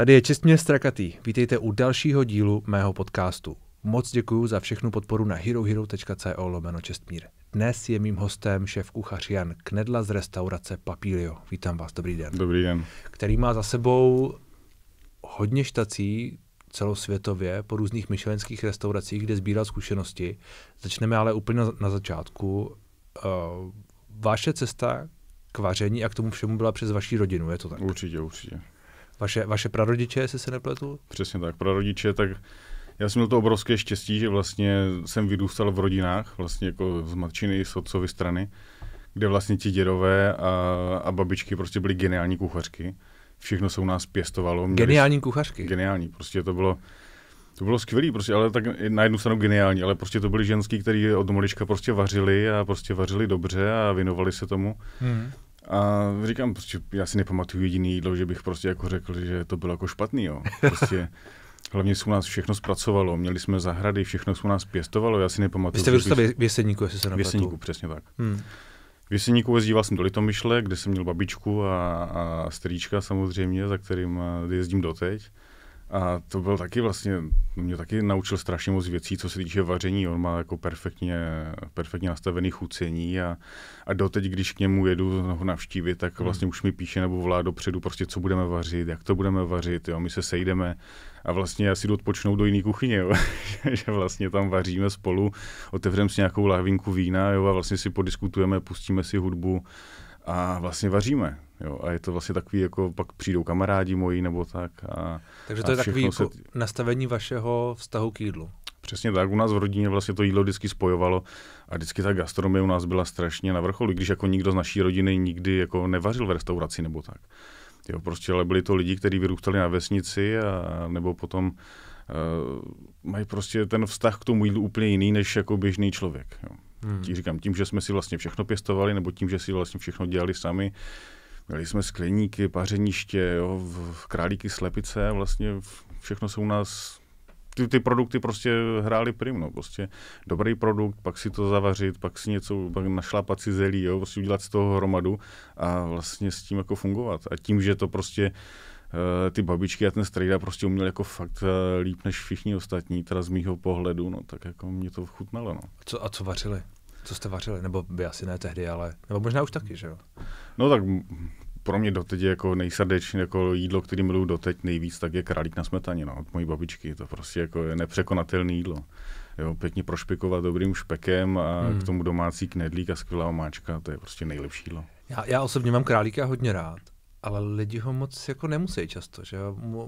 Tady je Čestmír Strakatý. Vítejte u dalšího dílu mého podcastu. Moc děkuji za všechnu podporu na herohero.co lomeno Čestmír. Dnes je mým hostem šéf kuchař Jan Knedla z restaurace Papilio. Vítám vás, dobrý den. Dobrý den. Který má za sebou hodně štací celosvětově po různých myšlenských restauracích, kde sbíral zkušenosti. Začneme ale úplně na začátku. Eh, vaše cesta k vaření a k tomu všemu byla přes vaši rodinu, je to tak? Určitě, určitě vaše, vaše prarodiče, jestli se nepletu? Přesně tak, prarodiče, tak já jsem měl to obrovské štěstí, že vlastně jsem vyrůstal v rodinách, vlastně jako z matčiny, z otcovy strany, kde vlastně ti dědové a, a babičky prostě byly geniální kuchařky. Všechno se u nás pěstovalo. Měli geniální kuchařky? Geniální, prostě to bylo, to bylo skvělé, prostě, ale tak na jednu stranu geniální, ale prostě to byli ženský, kteří od malička prostě vařili a prostě vařili dobře a věnovali se tomu. Hmm. A říkám, prostě já si nepamatuju jediný jídlo, že bych prostě jako řekl, že to bylo jako špatný, jo. Prostě hlavně se u nás všechno zpracovalo, měli jsme zahrady, všechno se u nás pěstovalo, já si nepamatuju. Vy jste vyrůstal bych... v Jeseníku, jestli se nepamatuju. V Jeseníku, přesně tak. Hmm. V Jeseníku jezdíval jsem do Litomyšle, kde jsem měl babičku a, a strýčka samozřejmě, za kterým eh, jezdím doteď. A to byl taky vlastně, mě taky naučil strašně moc věcí, co se týče vaření. On má jako perfektně, perfektně nastavený chucení a, a doteď, když k němu jedu ho navštívit, tak hmm. vlastně hmm. už mi píše nebo volá dopředu prostě, co budeme vařit, jak to budeme vařit, jo, my se sejdeme a vlastně já si jdu odpočnout do jiné kuchyně, jo. že vlastně tam vaříme spolu, otevřeme si nějakou lahvinku vína jo, a vlastně si podiskutujeme, pustíme si hudbu a vlastně vaříme. Jo, a je to vlastně takový, jako pak přijdou kamarádi moji nebo tak. A, Takže to a je takový se... nastavení vašeho vztahu k jídlu. Přesně tak, u nás v rodině vlastně to jídlo vždycky spojovalo a vždycky ta gastronomie u nás byla strašně na vrcholu, když jako nikdo z naší rodiny nikdy jako nevařil v restauraci nebo tak. Jo, prostě ale byli to lidi, kteří vyrůstali na vesnici a nebo potom uh, mají prostě ten vztah k tomu jídlu úplně jiný než jako běžný člověk. Jo. Hmm. Tím, říkám, tím, že jsme si vlastně všechno pěstovali, nebo tím, že si vlastně všechno dělali sami, uh, Měli jsme skleníky, pařeniště, jo, králíky, slepice, vlastně všechno se u nás ty, ty produkty prostě hrály prim, no, prostě dobrý produkt, pak si to zavařit, pak si něco, pak našlápat si zelí, jo, prostě udělat z toho hromadu a vlastně s tím jako fungovat. A tím, že to prostě eh, ty babičky a ten strejda prostě uměl jako fakt eh, líp než všichni ostatní, teda z mýho pohledu, no, tak jako mě to chutnalo, no. co, a co vařili? Co jste vařili? Nebo by asi ne tehdy, ale... Nebo možná už taky, že jo? No tak pro mě doteď jako nejsrdečnější jako jídlo, který miluju doteď nejvíc, tak je králík na smetaně, no, od mojí babičky. To prostě jako je nepřekonatelné jídlo. Jo, pěkně prošpikovat dobrým špekem a hmm. k tomu domácí knedlík a skvělá omáčka, to je prostě nejlepší jídlo. Já, já osobně mám králíka hodně rád, ale lidi ho moc jako nemusí často, že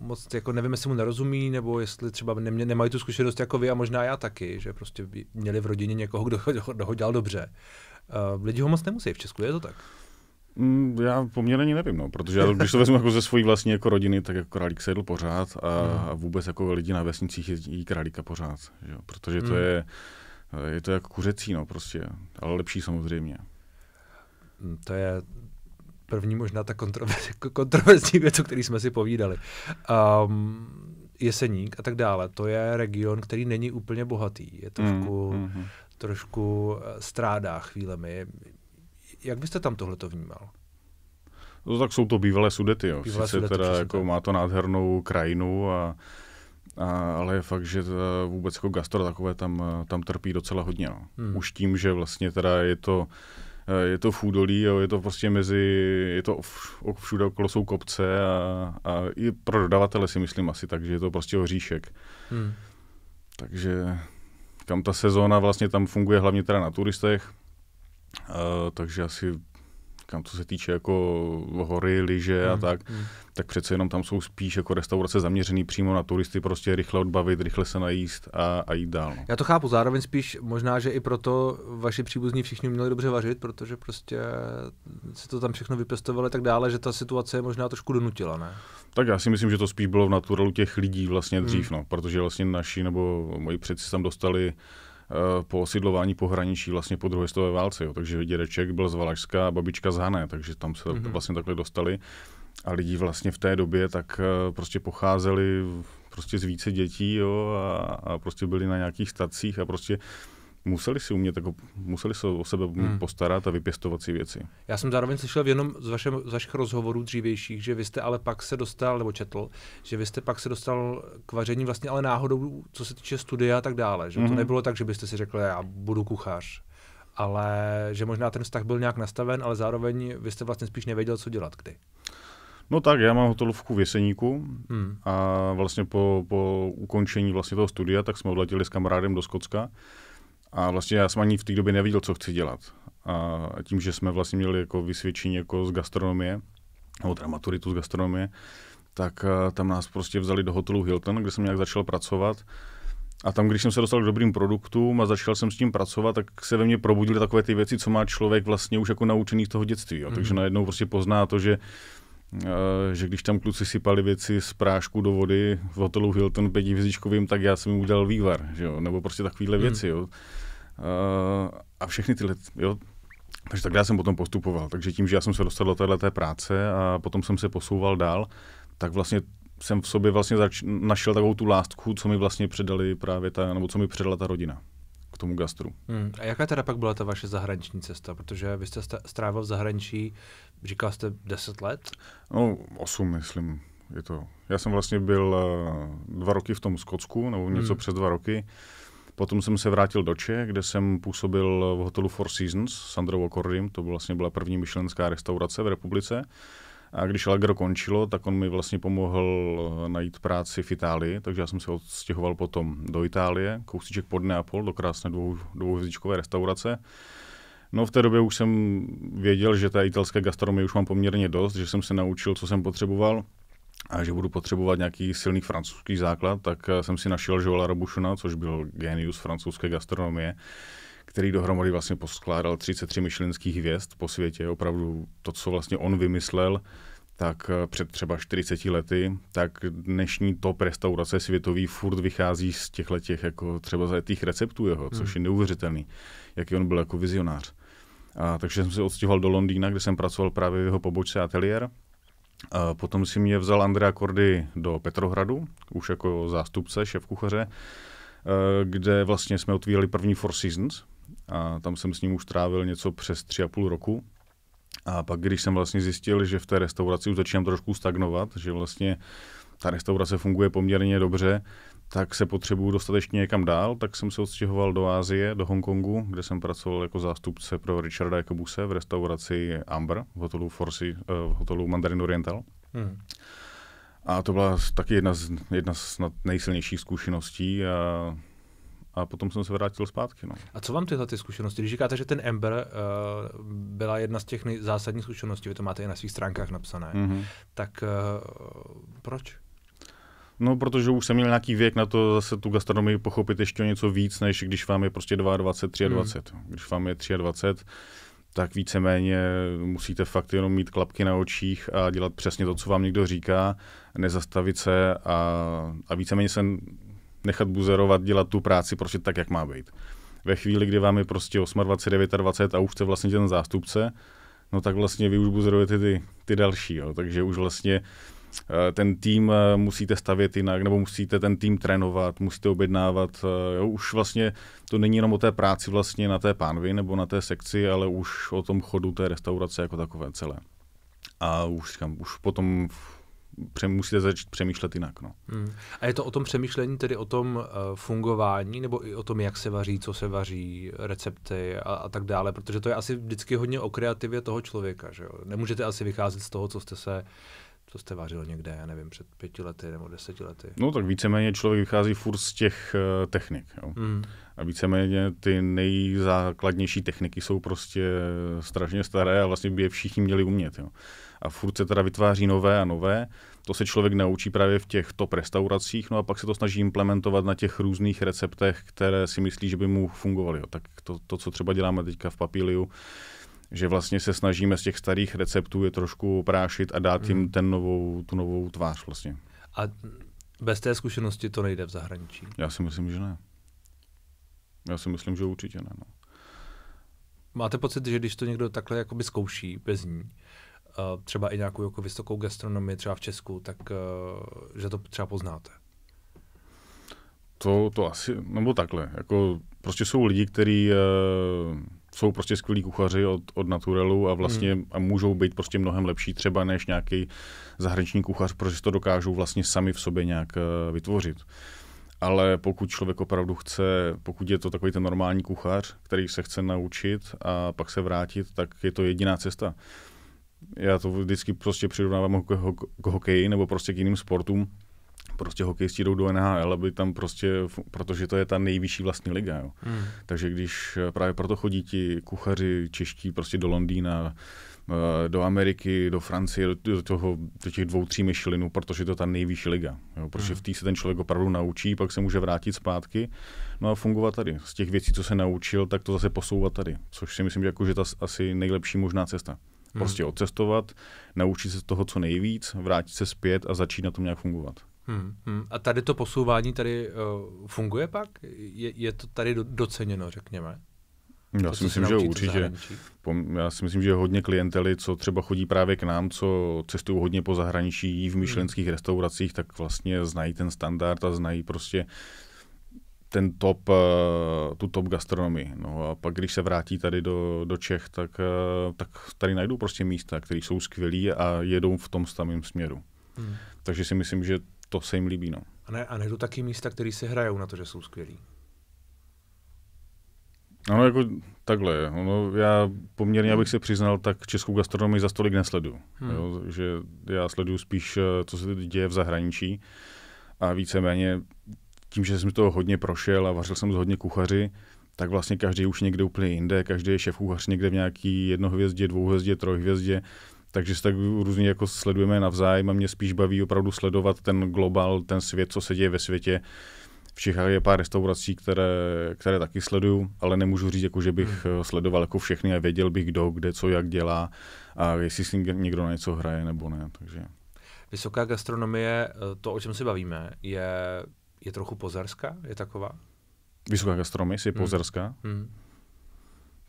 moc jako nevím, jestli mu nerozumí, nebo jestli třeba nemě, nemají tu zkušenost jako vy a možná já taky, že prostě měli v rodině někoho, kdo, kdo ho dělal dobře. Uh, lidi ho moc nemusí v Česku, je to tak? Mm, já poměrně nevím, no, protože já, když to vezmu jako ze své vlastní jako rodiny, tak jako králík se jedl pořád a, mm. a vůbec jako lidi na vesnicích jedí králíka pořád, že? protože to mm. je, je to jako kuřecí, no prostě, ale lepší samozřejmě. Hmm, to je, První možná ta kontroverz, kontroverzní věc, o který jsme si povídali. Um, Jeseník a tak dále, to je region, který není úplně bohatý. Je trošku, mm, mm-hmm. trošku eh, strádá chvílemi. Jak byste tam tohleto vnímal? No tak jsou to bývalé sudety, jo. Bývalé Sice sudety, teda jako má to nádhernou krajinu a a, ale je fakt, že vůbec jako gastro takové tam, tam trpí docela hodně. No. Hmm. Už tím, že vlastně teda je to Eh, je to v údolí, jo, je to prostě mezi, je to všude okolo jsou kopce a, a i pro dodavatele si myslím asi tak, že je to prostě hoříšek. Hmm. Takže tam ta sezóna vlastně tam funguje hlavně teda na turistech, uh, takže asi říkám, co se týče jako hory, lyže a mm, tak, mm. tak přece jenom tam jsou spíš jako restaurace zaměřený přímo na turisty, prostě rychle odbavit, rychle se najíst a, a jít dál. No. Já to chápu, zároveň spíš možná, že i proto vaši příbuzní všichni měli dobře vařit, protože prostě se to tam všechno vypěstovalo tak dále, že ta situace je možná trošku donutila, ne? Tak já si myslím, že to spíš bylo v naturalu těch lidí vlastně hmm. dřív, mm. no, protože vlastně naši nebo moji předci tam dostali Eh, po osidlování pohraničí vlastně po druhé světové válce. Jo. Takže dědeček byl z Valašska a babička z Hané, takže tam se mm-hmm. vlastně takhle dostali. A lidi vlastně v té době tak eh, prostě pocházeli prostě z více dětí jo, a, a prostě byli na nějakých stacích a prostě museli si umět, jako, museli se o sebe umět hmm. postarat a vypěstovat si věci. Já jsem zároveň slyšel v jednom z, vašem, z vašich rozhovorů dřívějších, že vy jste ale pak se dostal, nebo četl, že vy jste pak se dostal k vaření vlastně ale náhodou, co se týče studia a tak dále. Že hmm. to mhm. nebylo tak, že byste si řekli, já budu kuchař, ale že možná ten vztah byl nějak nastaven, ale zároveň vy jste vlastně spíš nevěděl, co dělat kdy. No tak, já mám hotelovku v Jeseníku hmm. a vlastně po, po ukončení vlastně toho studia, tak jsme odletěli s kamarádem do Skocka a vlastně já jsem ani v té době neviděl, co chci dělat. A tím, že jsme vlastně měli jako vysvědčení jako z gastronomie, nebo teda maturitu z gastronomie, tak eh, tam nás prostě vzali do hotelu Hilton, kde jsem nějak začal pracovat. A tam, když jsem se dostal k dobrým produktům a začal jsem s tím pracovat, tak se ve mně probudily takové ty věci, co má člověk vlastně už jako naučený z toho dětství. Jo. Mm-hmm. Takže mhm. najednou prostě pozná to, že Eh, že když tam kluci sypali věci z prášku do vody v hotelu Hilton pětihvězdičkovým, tak já jsem jim udělal vývar, že jo? nebo prostě takovýhle hmm. věci. Jo? Eh, a všechny tyhle, jo? Takže takhle já jsem potom postupoval. Takže tím, že já jsem se dostal do této práce a potom jsem se posouval dál, tak vlastně jsem v sobě vlastně zač- našel takovou tu lástku, co mi vlastně předali právě ta, nebo co mi předala ta rodina k tomu gastru. Hmm. A jaká teda pak byla ta vaše zahraniční cesta? Protože vy jste strávil v zahraničí, říkal jste 10 let? No, 8, myslím. Je to. Já jsem vlastně byl eh, dva roky v tom Skotsku, nebo něco hmm. přes dva roky. Potom jsem se vrátil do Čech, kde jsem působil v hotelu Four Seasons s Sandrou Akordym. To vlastně byla první myšlenská restaurace v republice. A když Allegro končilo, tak on mi vlastně pomohl eh, najít práci v Itálii, takže já jsem se odstěhoval potom do Itálie, kousíček pod Neapol, do krásné dvouhvězdičkové restaurace. No v té době už jsem věděl, že té italské gastronomie už mám poměrně dost, že jsem se naučil, co jsem potřeboval a že budu potřebovat nějaký silný francouzský základ, tak eh, jsem si našel Joela Robuchona, což byl genius francouzské gastronomie, který dohromady vlastně poskládal 33 myšlenských hvězd po světě. Opravdu to, co vlastně on vymyslel, tak eh, před třeba 40 lety, tak dnešní top restaurace světový furt vychází z těchto těch jako třeba z těch receptů jeho, což hmm. je neuvěřitelný, jaký on byl jako vizionář. A, takže jsem se odstěhoval do Londýna, kde jsem pracoval právě v jeho pobočce ateliér. A potom si mě vzal Andrea Kordy do Petrohradu, už jako zástupce, šéf kuchaře, eh, kde vlastně jsme otvírali první Four Seasons, a tam jsem s ním už trávil něco přes tři a půl roku. A pak, když jsem vlastně zjistil, že v té restauraci už začínám trošku stagnovat, že vlastně ta restaurace funguje poměrně dobře, tak se potřebuju dostatečně někam dál, tak jsem se odstěhoval do Ázie, do Hongkongu, kde jsem pracoval jako zástupce pro Richarda Jakobuse v restauraci Amber v hotelu, Forsy, eh, v hotelu Mandarin Oriental. Hmm. A to byla taky jedna z, jedna z nejsilnějších zkušeností. A a potom jsem se vrátil zpátky. No. A co vám tyhle ty zkušenosti? Když říkáte, že ten Ember uh, eh, byla jedna z těch zásadních zkušeností, vy to máte i na svých stránkách napsané, mm-hmm. tak uh, proč? No, protože už jsem měl nějaký věk na to zase tu gastronomii pochopit ještě něco víc, než když vám je prostě 22, 23. Mm. Když vám je 23, tak víceméně musíte fakt jenom mít klapky na očích a dělat přesně to, co vám někdo říká, nezastavit se a, a víceméně se nechat buzerovat, dělat tu práci prostě tak, jak má být. Ve chvíli, kdy vám je prostě 28, 29 a už jste vlastně ten zástupce, no tak vlastně vy už buzerujete ty, ty další, jo. takže už vlastně eh, ten tým eh, musíte stavět jinak, nebo musíte ten tým trénovat, musíte objednávat. Eh, jo, už vlastně to není jenom o té práci vlastně na té pánvi nebo na té sekci, ale už o tom chodu té restaurace jako takové celé. A už, říkám, už potom musíte začít přemýšlet jinak. No. Hmm. A je to o tom přemýšlení, tedy o tom uh, fungování, nebo i o tom, jak se vaří, co se vaří, recepty a, a tak dále, protože to je asi vždycky hodně o kreativě toho člověka. Že jo? Nemůžete asi vycházet z toho, co jste se co jste vařil někde, já nevím, před pěti lety nebo deseti lety. No tak víceméně člověk vychází furt z těch uh, technik. Jo. Mm. A víceméně ty nejzákladnější techniky jsou prostě strašně staré a vlastně by je všichni měli umět. Jo a furt se teda vytváří nové a nové. To se člověk naučí právě v těch top restauracích, no a pak se to snaží implementovat na těch různých receptech, které si myslí, že by mu fungovaly. Jo. Tak to, to, co třeba děláme teďka v papíliu, že vlastně se snažíme z těch starých receptů je trošku oprášit a dát jim mhm. ten novou, tu novou tvář vlastně. A bez té zkušenosti to nejde v zahraničí? Já si myslím, že ne. Já si myslím, že určitě ne. No. Máte pocit, že když to někdo takhle jakoby zkouší bez ní, Eh, třeba i nějakou jako vysokou gastronomii třeba v Česku, tak eh, že to třeba poznáte? To, to asi, nebo takhle, jako prostě jsou lidi, kteří uh, jsou prostě skvělí kuchaři od, od naturelu a vlastně hmm. a můžou být prostě mnohem lepší třeba než nějaký zahraniční kuchař, protože to dokážou vlastně sami v sobě nějak uh, vytvořit. Ale pokud člověk opravdu chce, pokud je to takový ten normální kuchař, který se chce naučit a pak se vrátit, tak je to jediná cesta já to vždycky prostě přirovnávám k, ho- k hokeji nebo prostě k jiným sportům, prostě hokejisti jdou do NHL, aby tam prostě, protože to je ta nejvyšší vlastní liga. Jo. Hmm. Takže když eh, právě proto chodí ti kuchaři čeští prostě do Londýna, eh, do Ameriky, do Francie, do, toho, do těch dvou, tří myšlinů, protože to je ta nejvyšší liga. Jo. Protože hmm. v té se ten člověk opravdu naučí, pak se může vrátit zpátky, no a fungovat tady. Z těch věcí, co se naučil, tak to zase posouvat tady, což si myslím, že jako, že ta asi nejlepší možná cesta. Hmm. Prostě odcestovat, naučit se toho co nejvíc, vrátit se zpět a začít na tom nějak fungovat. Hmm, hmm. A tady to posouvání tady uh, funguje pak? Je, je to tady do, doceněno, řekněme? Já si myslím, že určitě. Já si myslím, že hodně klientely, co třeba chodí právě k nám, co cestují hodně po zahraničí v myšlenských hmm. restauracích, tak vlastně znají ten standard a znají prostě ten top, eh, tu top gastronomii. No a pak, když se vrátí tady do, do Čech, tak, eh, tak tady najdou prostě místa, které jsou skvělí a jedou v tom samém směru. Hmm. Takže si myslím, že to se jim líbí. No. A, ne, a najdou taky místa, které se hrajou na to, že jsou skvělí. Ano, jako takhle. Ono, já poměrně, hmm. abych se přiznal, tak českou gastronomii za stolik nesledu. Hmm. Jo, že já sleduju spíš, eh, co se děje v zahraničí a víceméně tím, že jsem to hodně prošel a vařil jsem s hodně kuchaři, tak vlastně každý už někde úplně jinde, každý je šéf kuchař někde v nějaký jednohvězdě, dvouhvězdě, trojhvězdě, takže se tak různě jako sledujeme navzájem a mě spíš baví opravdu sledovat ten globál, ten svět, co se děje ve světě. V Čechách je pár restaurací, které, které taky sleduju, ale nemůžu říct, jako, že bych hmm. eh, sledoval jako všechny a věděl bych, kdo, kde, co, jak dělá a jestli si někdo na něco hraje nebo ne. Takže. Vysoká gastronomie, eh, to, o čem si bavíme, je je trochu pozerská, je taková? Vysoká gastronomie je pozerská. Hmm. Hmm.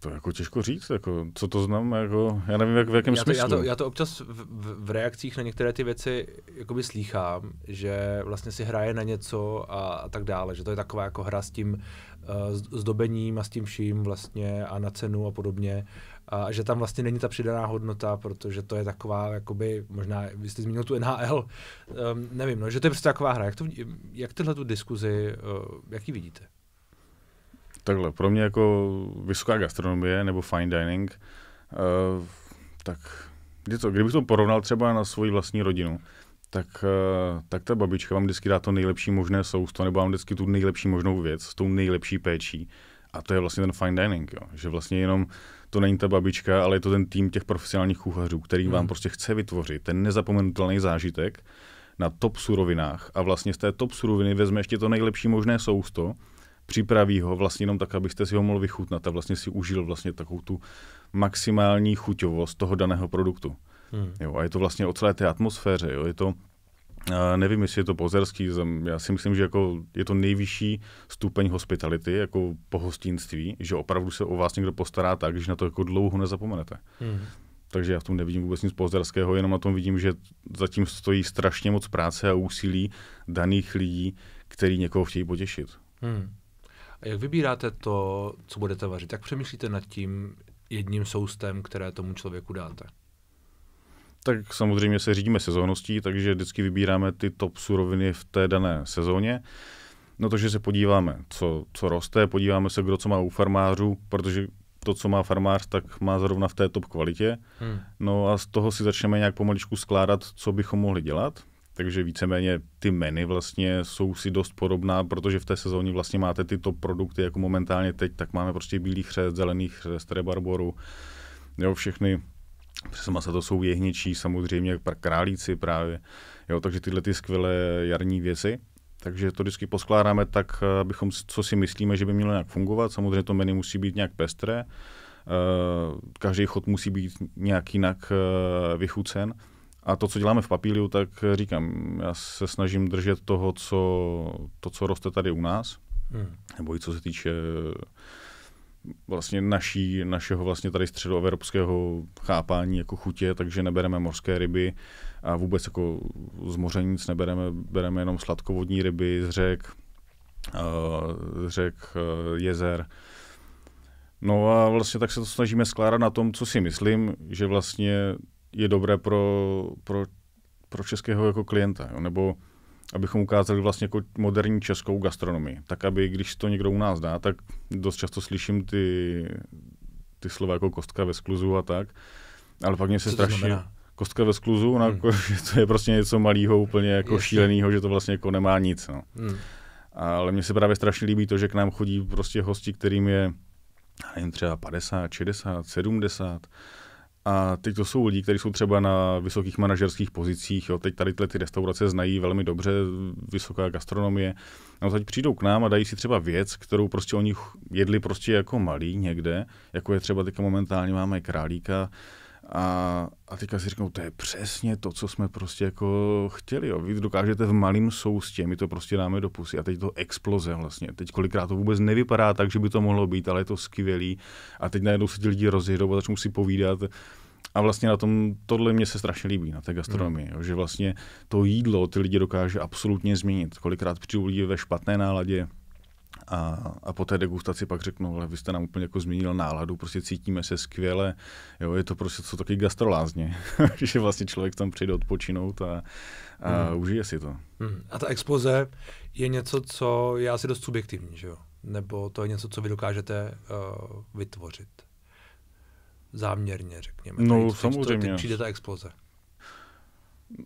To je jako těžko říct, jako, co to znamená, jako, já nevím, jak, v jakém já to, smyslu. Já to, já to občas v, v, v reakcích na některé ty věci jakoby slýchám, že vlastně si hraje na něco a, a tak dále, že to je taková jako hra s tím uh, zdobením a s tím vším vlastně a na cenu a podobně a že tam vlastně není ta přidaná hodnota, protože to je taková, jakoby, možná, vy jste zmínil tu NHL, um, eh, nevím, no, že to je prostě taková hra. Jak, to, jak tyhle tu diskuzi, uh, jaký vidíte? Takhle, pro mě jako vysoká gastronomie nebo fine dining, uh, tak je to, kdybych to porovnal třeba na svoji vlastní rodinu, tak, uh, tak ta babička vám vždycky dá to nejlepší možné sousto, nebo vám vždycky tu nejlepší možnou věc s tou nejlepší péčí. A to je vlastně ten fine dining, jo. že vlastně jenom to není ta babička, ale je to ten tým těch profesionálních kuchařů, který vám hmm. prostě chce vytvořit ten nezapomenutelný zážitek na top surovinách a vlastně z té top suroviny vezme ještě to nejlepší možné sousto připraví ho vlastně jenom tak, abyste si ho mohl vychutnat a vlastně si užil vlastně takovou tu maximální chuťovost toho daného produktu. Hmm. Jo, a je to vlastně o celé té atmosféře, jo, je to nevím, jestli je to pozerský, já si myslím, že jako je to nejvyšší stupeň hospitality, jako pohostinství, že opravdu se o vás někdo postará tak, že na to jako dlouho nezapomenete. Hmm. Takže já v tom nevidím vůbec nic pozerského, jenom na tom vidím, že zatím stojí strašně moc práce a úsilí daných lidí, který někoho chtějí potěšit. Hmm. A jak vybíráte to, co budete vařit? Jak přemýšlíte nad tím jedním soustem, které tomu člověku dáte? Tak samozřejmě se řídíme sezóností, takže vždycky vybíráme ty top suroviny v té dané sezóně. No to, že se podíváme, co, co roste, podíváme se, kdo co má u farmářů, protože to, co má farmář, tak má zrovna v té top kvalitě. Hmm. No a z toho si začneme nějak pomaličku skládat, co bychom mohli dělat takže víceméně ty meny vlastně jsou si dost podobná, protože v té sezóně vlastně máte tyto produkty, jako momentálně teď, tak máme prostě bílý chřest, zelený chřest, rebarboru, jo, všechny přes masa to jsou jehničí, samozřejmě králíci právě, jo, takže tyhle ty skvělé jarní věci. Takže to vždycky poskládáme tak, abychom, co si myslíme, že by mělo nějak fungovat. Samozřejmě to menu musí být nějak pestré, eh, každý chod musí být nějak jinak eh, vychucen a to, co děláme v Papíliu, tak říkám, já se snažím držet toho, co, to, co roste tady u nás, hmm. nebo i co se týče eh, vlastně naší, našeho vlastně tady středoevropského chápání jako chutě, takže nebereme morské ryby a vůbec jako z moře nic nebereme, bereme jenom sladkovodní ryby z řek, eh, z řek, eh, jezer. No a vlastně tak se to snažíme skládat na tom, co si myslím, že vlastně je dobré pro, pro, pro českého jako klienta, jo? nebo abychom ukázali vlastně jako moderní českou gastronomii. Tak, aby když to někdo u nás dá, tak dost často slyším ty, ty slova jako kostka ve skluzu a tak, ale pak mě se strašně... Kostka ve skluzu, hmm. jako, že to je prostě něco malého, úplně jako šíleného, že to vlastně jako nemá nic. No. Hmm. Ale mně se právě strašně líbí to, že k nám chodí prostě hosti, kterým je nevím, třeba 50, 60, 70, a teď to jsou lidi, kteří jsou třeba na vysokých manažerských pozicích. Jo. Teď tady ty restaurace znají velmi dobře, vysoká gastronomie. No teď přijdou k nám a dají si třeba věc, kterou prostě oni jedli prostě jako malí někde, jako je třeba teď momentálně máme králíka, a, a teďka si říkám, to je přesně to, co jsme prostě jako chtěli. Jo. Vy dokážete v malém soustě, my to prostě dáme do pusy. A teď to exploze vlastně. Teď kolikrát to vůbec nevypadá tak, že by to mohlo být, ale je to skvělý. A teď najednou se ti lidi rozjedou a začnou si povídat. A vlastně na tom, tohle mě se strašně líbí, na té hmm. gastronomii, mm. Jo, že vlastně to jídlo ty lidi dokáže absolutně změnit. Kolikrát přijdu lidi ve špatné náladě, a, a po té degustaci pak řeknou, ale vy jste nám úplně jako změnil náladu, prostě cítíme se skvěle, jo, je to prostě co taky gastrolázně, že vlastně člověk tam přijde odpočinout a, a mm. užije si to. Mm. A ta exploze je něco, co je asi dost subjektivní, že jo? Nebo to je něco, co vy dokážete uh, vytvořit záměrně, řekněme. No, tady, samozřejmě. Teď přijde ta exploze.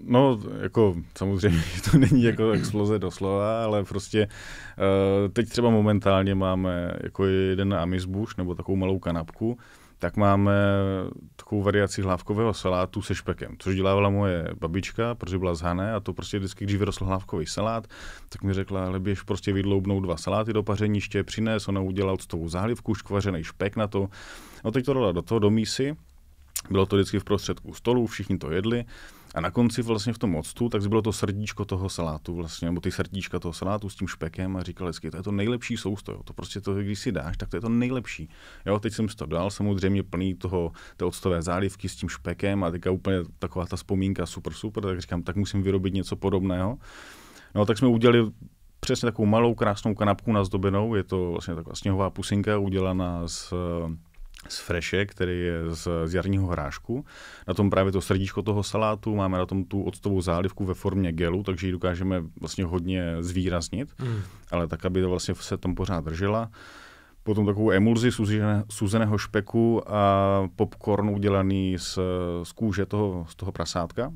No, jako samozřejmě to není jako exploze doslova, ale prostě uh, teď třeba momentálně máme jako jeden amisbuš nebo takovou malou kanapku, tak máme takovou variaci hlávkového salátu se špekem, což dělávala moje babička, protože byla z Hané a to prostě vždycky, když vyrostl hlávkový salát, tak mi řekla, ale běž prostě vydloubnout dva saláty do pařeniště, přines, ona udělala tou záhlivku, škvařený špek na to. No teď to dala do toho, do mísy, bylo to vždycky v prostředku stolu, všichni to jedli a na konci vlastně v tom octu, tak bylo to srdíčko toho salátu vlastně, nebo ty srdíčka toho salátu s tím špekem a říkal vždycky, to je to nejlepší sousto, jo. to prostě to, když si dáš, tak to je to nejlepší. Jo, teď jsem si to dal, samozřejmě plný toho, té octové zálivky s tím špekem a teďka úplně taková ta vzpomínka super, super, tak říkám, tak musím vyrobit něco podobného. No tak jsme udělali přesně takovou malou krásnou kanapku nazdobenou. je to vlastně taková sněhová pusinka udělaná z z freše, který je z, z jarního hrášku. Na tom právě to srdíčko toho salátu, máme na tom tu octovou zálivku ve formě gelu, takže ji dokážeme vlastně hodně zvýraznit, mm. ale tak, aby to vlastně se tam pořád držela. Potom takovou emulzi suzeného špeku a popcorn udělaný z, z kůže toho, z toho prasátka.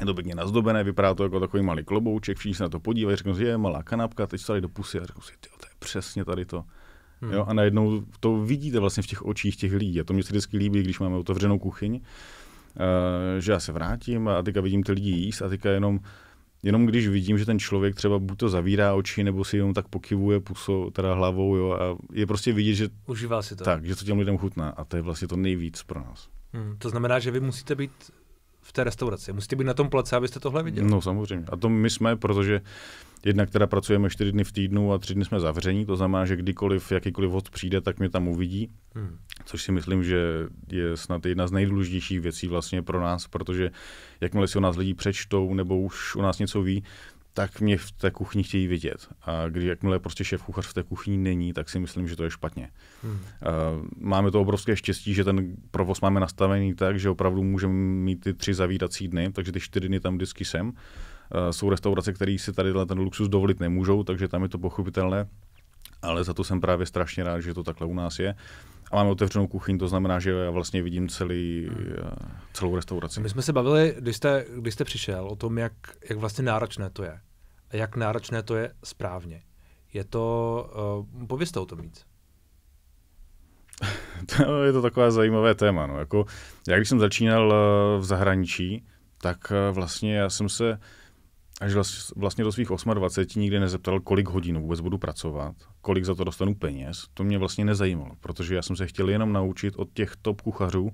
Je to pěkně nazdobené, vypadá to jako takový malý klobouček, všichni se na to podívají, řeknou si, je malá kanapka, teď se tady do pusy a řeknu si, to je přesně tady to. Hmm. Jo, a najednou to vidíte vlastně v těch očích těch lidí. A to mě se vždycky líbí, když máme otevřenou kuchyň, uh, že já se vrátím a teďka vidím ty lidi jíst a teďka jenom jenom když vidím, že ten člověk třeba buď to zavírá oči, nebo si jenom tak pokivuje puso, teda hlavou, jo, a je prostě vidět, že... Užívá si to. Tak, že to těm lidem chutná a to je vlastně to nejvíc pro nás. Hmm, to znamená, že vy musíte být v té restauraci. Musíte být na tom place, abyste tohle viděli. No samozřejmě. A to my jsme, protože jednak teda pracujeme čtyři dny v týdnu a tři dny jsme zavření, to znamená, že kdykoliv, jakýkoliv host přijde, tak mě tam uvidí, hmm. což si myslím, že je snad jedna z nejdůležitějších věcí vlastně pro nás, protože jakmile si o nás lidi přečtou nebo už o nás něco ví, tak mě v té kuchyni chtějí vidět. A když jakmile prostě šéf kuchař v té kuchyni není, tak si myslím, že to je špatně. Hmm. máme to obrovské štěstí, že ten provoz máme nastavený tak, že opravdu můžeme mít ty tři zavídací dny, takže ty čtyři dny tam vždycky jsem. jsou restaurace, které si tady ten luxus dovolit nemůžou, takže tam je to pochopitelné ale za to jsem právě strašně rád, že to takhle u nás je. A máme otevřenou kuchyň, to znamená, že já vlastně vidím celý, eh, celou restauraci. My jsme se bavili, když jste, když jste přišel, o tom, jak, jak vlastně náročné to je. A jak náročné to je správně. Je to, uh, eh, pověste o tom víc. to je to takové zajímavé téma. No. Jako, já když jsem začínal eh, v zahraničí, tak vlastně já jsem se až vlastně do svých 28 nikdy nezeptal, kolik hodin vůbec budu pracovat, kolik za to dostanu peněz, to mě vlastně nezajímalo, protože já jsem se chtěl jenom naučit od těch top kuchařů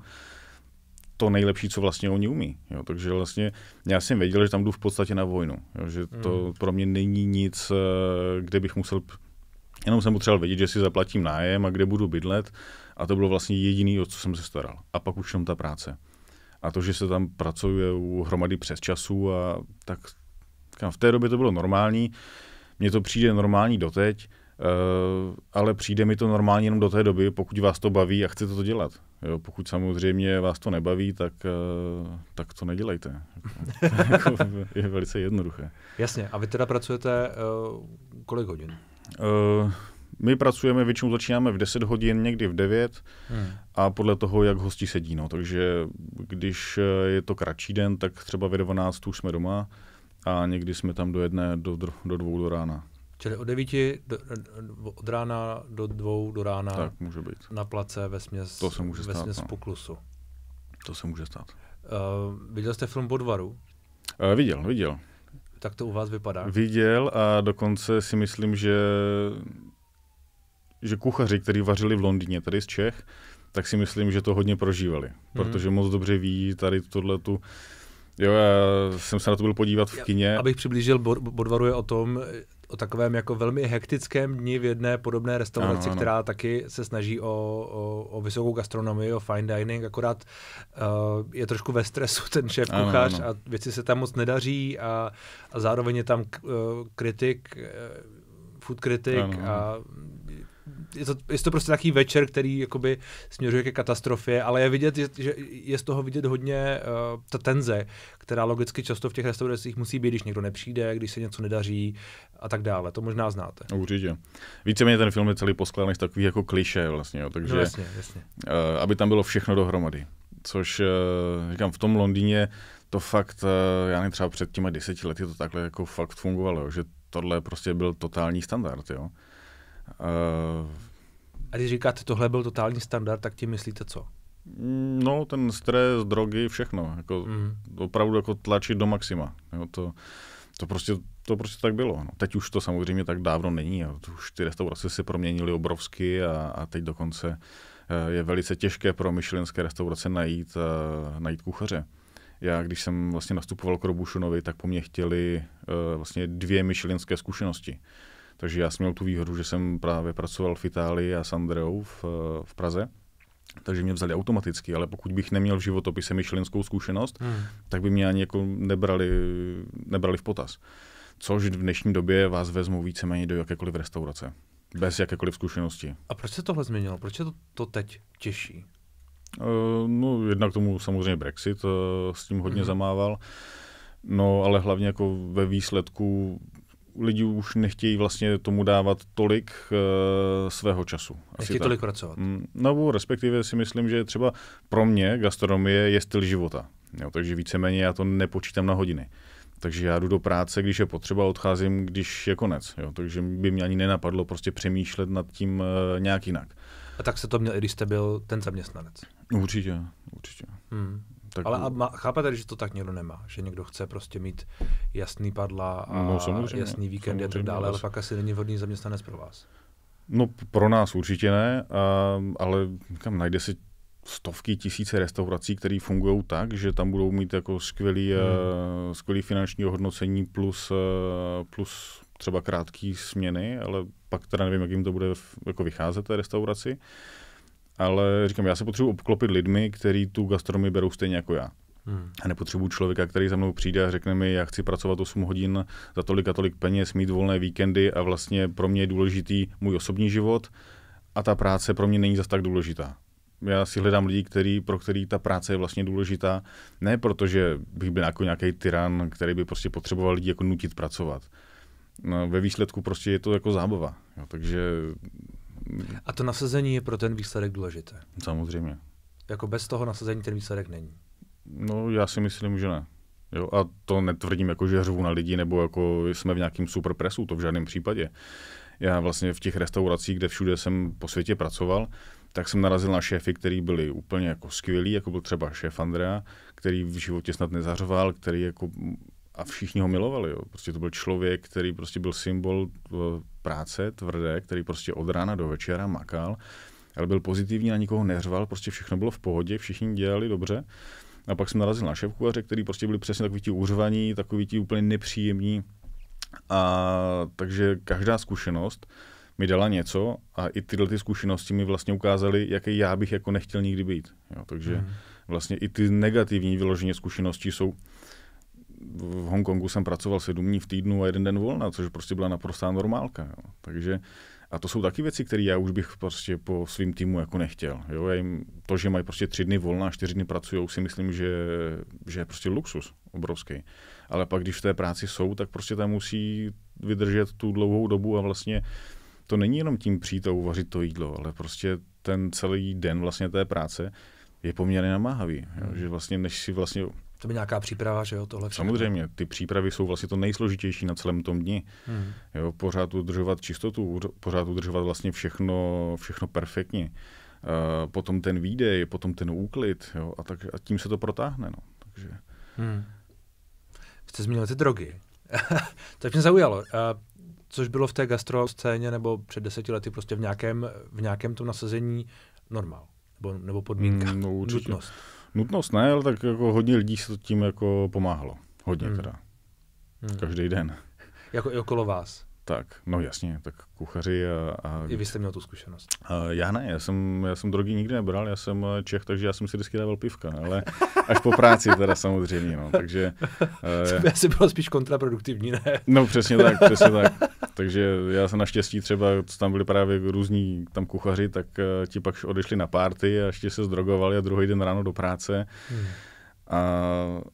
to nejlepší, co vlastně oni umí. Jo, takže vlastně já jsem věděl, že tam jdu v podstatě na vojnu, jo, že to hmm. pro mě není nic, eh, kde bych musel Jenom jsem potřeboval vědět, že si zaplatím nájem a kde budu bydlet a to bylo vlastně jediný, o co jsem se staral. A pak už jenom ta práce. A to, že se tam pracuje u hromady přes času a tak Říkám, v té době to bylo normální, mně to přijde normální doteď, eh, ale přijde mi to normální jenom do té doby, pokud vás to baví a chcete to dělat. Jo, pokud samozřejmě vás to nebaví, tak, eh, tak to nedělejte. Jako, jako, je velice jednoduché. Jasně. A vy teda pracujete eh, kolik hodin? my pracujeme, většinou začínáme v 10 hodin, někdy v 9 hmm. a podle toho, jak hosti sedí. No. Takže když je to kratší den, tak třeba ve 12 už jsme doma, a někdy jsme tam do jedné, do, do dvou do rána. Čili od 9 do, od rána do dvou do rána tak, může být. na place ve směs, to se může ve stát, no. poklusu. To se může stát. Uh, viděl jste film Bodvaru? Uh, eh, viděl, viděl. Tak to u vás vypadá? Viděl a dokonce si myslím, že že kuchaři, kteří vařili v Londýně, tady z Čech, tak si myslím, že to hodně prožívali, hmm. protože moc dobře ví tady tuto tu Jo, já jsem se na to byl podívat v kině. abych přiblížil, Bodvaru je o tom, o takovém jako velmi hektickém dni v jedné podobné restauraci, ano, ano. která taky se snaží o, o, o vysokou gastronomii, o fine dining, akorát uh, je trošku ve stresu ten šéf ano, kuchař ano, a věci se tam moc nedaří a, a zároveň je tam k, uh, eh, kritik, uh, food kritik a je to, je to prostě takový večer, který jakoby směřuje ke katastrofě, ale je vidět, že, že je z toho vidět hodně uh, ta tenze, která logicky často v těch restauracích musí být, když někdo nepřijde, když se něco nedaří a tak dále. To možná znáte. No, určitě. Víceméně ten film je celý poskládaný z takových jako kliše vlastně, jo, takže no, jasně, jasně. Uh, aby tam bylo všechno dohromady. Což uh, říkám, v tom Londýně to fakt, uh, já nevím, třeba před těmi deseti lety to takhle jako fakt fungovalo, že tohle prostě byl totální standard, jo. Uh, a když říkáte, tohle byl totální standard, tak tím myslíte co? No, ten stres, drogy, všechno. Jako, mm. Opravdu jako tlačit do maxima. Jo, to, to, prostě, to prostě tak bylo. No. Teď už to samozřejmě tak dávno není. Jo. To už ty restaurace se proměnily obrovsky a, a teď dokonce eh, je velice těžké pro myšlenské restaurace najít, a, eh, najít kuchaře. Já, když jsem vlastně nastupoval k Robušunovi, tak po mně chtěli uh, vlastně dvě myšlenské zkušenosti. Takže já jsem měl tu výhodu, že jsem právě pracoval v Itálii a s Andreou v, eh, v Praze, takže mě vzali automaticky, ale pokud bych neměl v životopise myšlenskou zkušenost, hmm. tak by mě ani jako nebrali, nebrali v potaz. Což v dnešní době vás vezmu víceméně do jakékoliv restaurace. Bez jakékoliv zkušenosti. A proč se tohle změnilo? Proč je to, to teď těžší? Uh, eh, no, jednak tomu samozřejmě Brexit uh, s tím hodně hmm. zamával. No, ale hlavně jako ve výsledku lidi už nechtějí vlastně tomu dávat tolik uh, svého času. Asi nechtějí tak. tolik pracovat. Mm, no, respektive si myslím, že třeba pro mě gastronomie je styl života. Jo, takže víceméně já to nepočítám na hodiny. Takže já jdu do práce, když je potřeba, odcházím, když je konec. Jo? Takže by mě ani nenapadlo prostě přemýšlet nad tím uh, nějak jinak. A tak se to měl, i když jste byl ten zaměstnanec. Určitě, určitě. Hmm. Tak... Ale a má, chápete, že to tak někdo nemá, že někdo chce prostě mít jasný padla a no, samozřejmě, jasný víkend a tak dále, ale pak asi není vhodný zaměstnanec pro vás. No pro nás určitě ne, a, ehm, ale kam najde si stovky tisíce restaurací, které fungují tak, že tam budou mít jako skvělý, hmm. uh, skvělý finanční ohodnocení plus, uh, plus třeba krátké směny, ale pak teda nevím, jak jim to bude jako vycházet té restauraci. Uh, ale říkám, já se potřebuji obklopit lidmi, kteří tu gastronomii berou stejně jako já. Hmm. A nepotřebuji člověka, který za mnou přijde a řekne mi, já chci pracovat 8 hodin za tolik a tolik peněz, mít volné víkendy a vlastně pro mě je důležitý můj osobní život a ta práce pro mě není zas tak důležitá. Já si hledám lidi, který, pro který ta práce je vlastně důležitá, ne protože bych byl jako nějaký tyran, který by prostě potřeboval lidi jako nutit pracovat. No, ve výsledku prostě je to jako zábava. Jo, takže a to nasazení je pro ten výsledek důležité. Samozřejmě. Jako bez toho nasazení ten výsledek není. No, já si myslím, že ne. Jo, a to netvrdím jako, že hřvu na lidi, nebo jako jsme v nějakém superpresu, to v žádném případě. Já vlastně v těch restauracích, kde všude jsem po světě pracoval, tak jsem narazil na šéfy, který byli úplně jako skvělí, jako byl třeba šéf Andrea, který v životě snad nezařval, který jako a všichni ho milovali. Jo. Prostě to byl člověk, který prostě byl symbol eh, práce tvrdé, který prostě od rána do večera makal, ale byl pozitivní, na nikoho neřval, prostě všechno bylo v pohodě, všichni dělali dobře. A pak jsem narazil na šéfkuvaře, který prostě byli přesně takový ti úřvaní, takový ti úplně nepříjemní. A takže každá zkušenost mi dala něco a i tyhle ty zkušenosti mi vlastně ukázaly, jaký já bych jako nechtěl nikdy být. Jo, takže mm. vlastně i ty negativní vyloženě zkušenosti jsou v Hongkongu jsem pracoval sedm dní v týdnu a jeden den volna, což prostě byla naprostá normálka. Jo. Takže a to jsou taky věci, které já už bych prostě po svým týmu jako nechtěl. Jo? Já jim, to, že mají prostě tři dny volna a čtyři dny pracují, si myslím, že, že je prostě luxus obrovský. Ale pak, když v té práci jsou, tak prostě tam musí vydržet tu dlouhou dobu a vlastně to není jenom tím přijít a uvařit to jídlo, ale prostě ten celý den vlastně té práce je poměrně namáhavý. Jo? Hmm. Že vlastně, než si vlastně to by nějaká příprava, že jo, tohle všechno. Samozřejmě, ty přípravy jsou vlastně to nejsložitější na celém tom dni. Hmm. Jo, pořád udržovat čistotu, pořád udržovat vlastně všechno, všechno perfektně. E, potom ten výdej, potom ten úklid, jo, a, tak, a tím se to protáhne, no. Takže... Hmm. Vy jste zmínil ty drogy. to mě zaujalo. E, což bylo v té gastro scéně nebo před deseti lety prostě v nějakém, v nějakém tom nasazení normál. Nebo, nebo podmínka, mm, no, nutnost. Nutnost ne, ale tak jako hodně lidí se tím jako pomáhalo. Hodně hmm. teda. Hmm. Každý den. Jako i okolo vás? Tak, no jasně, tak kuchaři a, a... I vy jste měl tu zkušenost. A já ne, já jsem, já jsem drogy nikdy nebral, já jsem eh, Čech, takže já jsem si vždycky dával pivka, ale až po práci teda samozřejmě, no, takže... já jsem byl spíš kontraproduktivní, ne? No přesně tak, přesně tak. Takže já jsem naštěstí třeba, co tam byli právě různí tam kuchaři, tak eh, ti pak odešli na párty a ještě se zdrogovali a druhý den ráno do práce. Hmm a,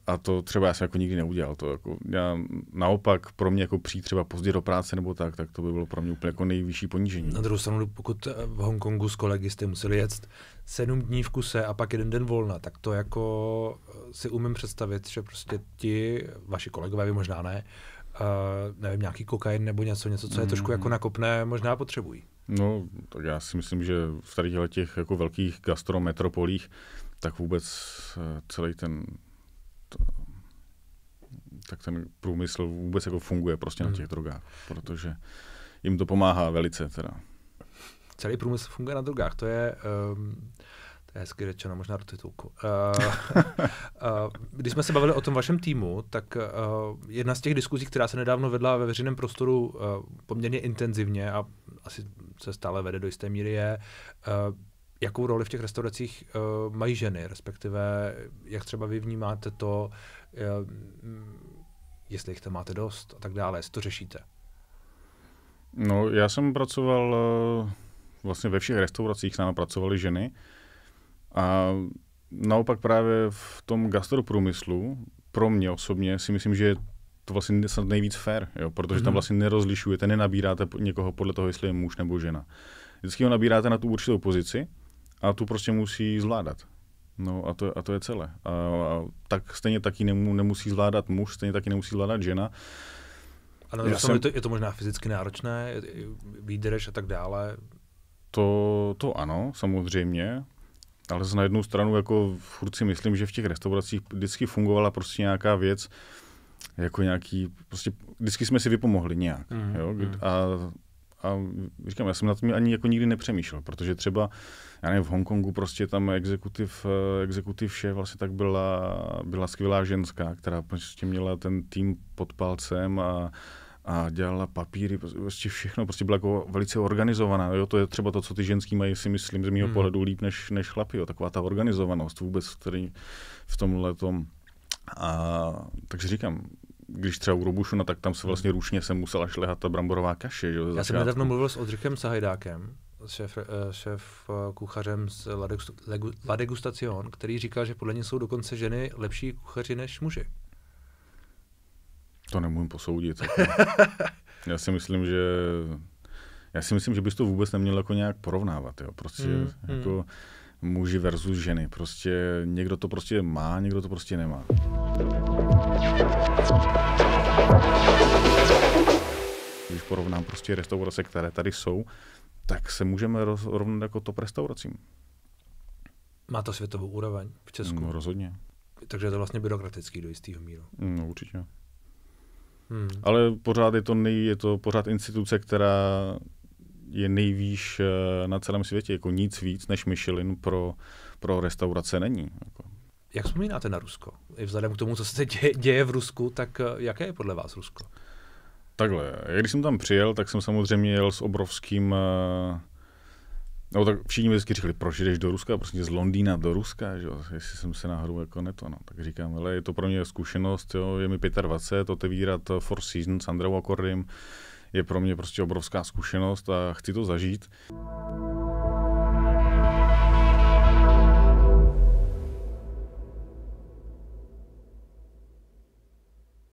a to třeba já jsem jako nikdy neudělal. To jako já, naopak pro mě jako přijít třeba pozdě do práce nebo tak, tak to by bylo pro mě úplně jako nejvyšší ponížení. Na druhou stranu, pokud eh, v Hongkongu s kolegy jste museli jet sedm dní v kuse a pak jeden den volna, tak to jako eh, si umím představit, že prostě ti, vaši kolegové, vy možná ne, uh, nevím, nějaký kokain nebo něco, něco, co je trošku jako mm. nakopné, možná potřebují. No, tak já si myslím, že v tady těch jako velkých gastrometropolích tak vůbec eh, celý ten to, tak ten průmysl vůbec jako funguje prostě hmm. na těch drogách, protože jim to pomáhá velice teda. Celý průmysl funguje na drogách, to je, um, to je hezky řečeno, možná do titulku. Uh, uh, když jsme se bavili o tom vašem týmu, tak uh, jedna z těch diskuzí, která se nedávno vedla ve veřejném prostoru uh, poměrně intenzivně a asi se stále vede do jisté míry, je uh, jakou roli v těch restauracích uh, mají ženy, respektive jak třeba vy vnímáte to, uh, jestli jich tam máte dost a tak dále, jestli to řešíte. No, já jsem pracoval uh, vlastně ve všech restauracích, s námi pracovaly ženy a naopak právě v tom gastroprůmyslu, pro mě osobně, si myslím, že to vlastně snad nejvíc fair, jo? protože mm-hmm. tam mhm. vlastně nerozlišujete, nenabíráte někoho podle toho, jestli je muž nebo žena. Vždycky ho nabíráte na tu určitou pozici, a tu prostě musí zvládat. No a to, a to je celé. A, a tak stejně taky nemusí zvládat muž, stejně taky nemusí zvládat žena. A já jsem... je, to, je to možná fyzicky náročné, výdrž a tak dále? To, to ano, samozřejmě. Ale na jednu stranu jako furt si myslím, že v těch restauracích vždycky fungovala prostě nějaká věc, jako nějaký, prostě vždycky jsme si vypomohli nějak. Mm, jo? Mhm. A a říkám, já jsem nad tím ani jako nikdy nepřemýšlel, protože třeba, já nevím, v Hongkongu prostě tam exekutiv, eh, exekutiv šéf vlastně tak byla, byla skvělá ženská, která prostě měla ten tým pod palcem a, a dělala papíry, prostě všechno, prostě byla jako velice organizovaná, jo, to je třeba to, co ty ženský mají, si myslím, z mého mm. pohledu líp než, než chlapi, jo, taková ta organizovanost vůbec, který v tomhle tom, a, takže říkám, když třeba u Robušuna, no tak tam se vlastně ručně se musela šlehat ta bramborová kaše. Že, Já jsem nedávno mluvil s Odřichem Sahajdákem, šéf, eh, šéf eh, kuchařem z La Degustacion, který říkal, že podle něj jsou dokonce ženy lepší kuchaři než muži. To nemůžu posoudit. Jako. Já si myslím, že já si myslím, že bys to vůbec neměl jako nějak porovnávat. Jo. Prostě mm, jako mm. muži versus ženy. Prostě někdo to prostě má, někdo to prostě nemá. Když porovnám prostě restaurace, které tady jsou, tak se můžeme rovnat jako top restauracím. Má to světovou úroveň v Česku? No, rozhodně. Takže je to vlastně byrokratický do jistého míru. No, určitě. Hmm. Ale pořád je to, nej, je to pořád instituce, která je nejvýš eh, na celém světě. Jako nic víc než Michelin pro, pro restaurace není. Jako jak vzpomínáte na Rusko? I vzhledem k tomu, co se děje, děje v Rusku, tak eh, jaké je podle vás Rusko? Takhle, když jsem tam přijel, tak jsem samozřejmě jel s obrovským... No tak všichni mi vždycky říkali, proč jdeš do Ruska, prostě z Londýna do Ruska, že jo? jestli jsem se náhodou jako neto, no. Tak říkám, ale je to pro mě zkušenost, jo? je mi 25, otevírat eh, Four Seasons s Andreu Akordym, je pro mě prostě obrovská zkušenost a chci to zažít.